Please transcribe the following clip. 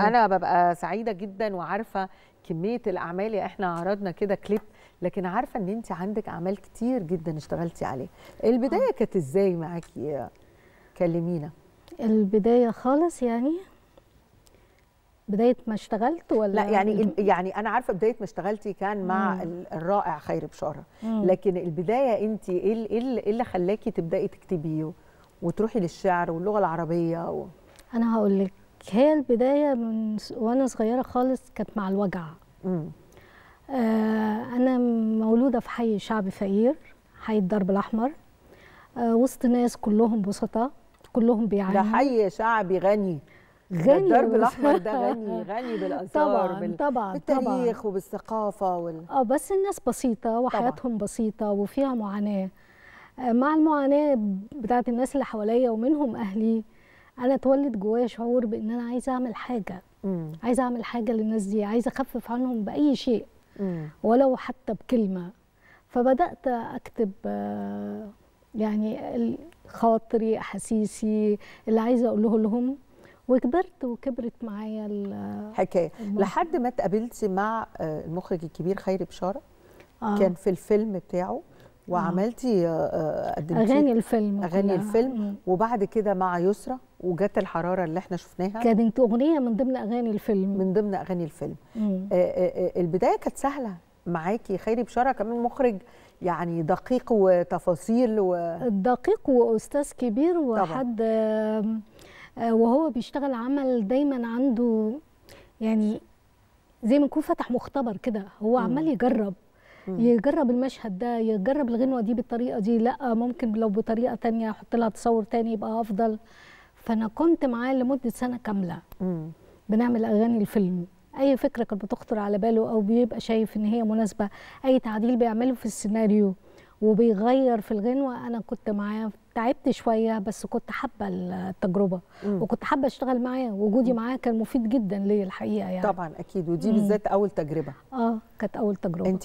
انا ببقى سعيده جدا وعارفه كميه الاعمال يعني احنا عرضنا كده كليب لكن عارفه ان انت عندك اعمال كتير جدا اشتغلتي عليه البدايه كانت ازاي معاكي كلمينا البدايه خالص يعني بدايه ما اشتغلت ولا لا يعني يعني انا عارفه بدايه ما اشتغلتي كان مع مم. الرائع خير بشاره لكن البدايه انت ايه إيه, ايه اللي خلاكي تبداي تكتبيه وتروحي للشعر واللغه العربيه و... انا هقول لك هي البدايه من وانا صغيره خالص كانت مع الوجع آه انا مولوده في حي شعبي فقير حي الدرب الاحمر آه وسط ناس كلهم بسطاء كلهم بيعانوا ده حي شعبي غني غني الدرب الاحمر ده غني غني بالاثار طبعا بال... طبعا بالتاريخ طبعا وبالثقافه وال... اه بس الناس بسيطه وحياتهم طبعا. بسيطه وفيها معاناه آه، مع المعاناه بتاعت الناس اللي حواليا ومنهم اهلي انا اتولد جوايا شعور بان انا عايزه اعمل حاجه مم. عايزه اعمل حاجه للناس دي عايزه اخفف عنهم باي شيء مم. ولو حتى بكلمه فبدات اكتب يعني خاطري احاسيسي اللي عايزه اقوله لهم وكبرت وكبرت معايا الحكايه لحد ما اتقابلت مع آه، المخرج الكبير خيري بشاره آه. كان في الفيلم بتاعه وعملتي آه، آه، قدمتي اغاني الفيلم اغاني كلها. الفيلم وبعد كده مع يسرا وجت الحراره اللي احنا شفناها كانت اغنيه من ضمن اغاني الفيلم من ضمن اغاني الفيلم آآ آآ آه، البدايه كانت سهله معاكي خيري بشاره كمان مخرج يعني دقيق وتفاصيل و... دقيق واستاذ كبير وحد وهو بيشتغل عمل دايما عنده يعني زي ما يكون فتح مختبر كده هو عمال يجرب يجرب المشهد ده يجرب الغنوه دي بالطريقه دي لا ممكن لو بطريقه تانية احط لها تصور تاني يبقى افضل فانا كنت معاه لمده سنه كامله بنعمل اغاني الفيلم اي فكره كانت بتخطر على باله او بيبقى شايف ان هي مناسبه اي تعديل بيعمله في السيناريو وبيغير في الغنوه انا كنت معاه تعبت شويه بس كنت حابه التجربه مم. وكنت حابه اشتغل معاه وجودي معاه كان مفيد جدا ليا الحقيقه يعني طبعا اكيد ودي بالذات اول تجربه اه كانت اول تجربه انت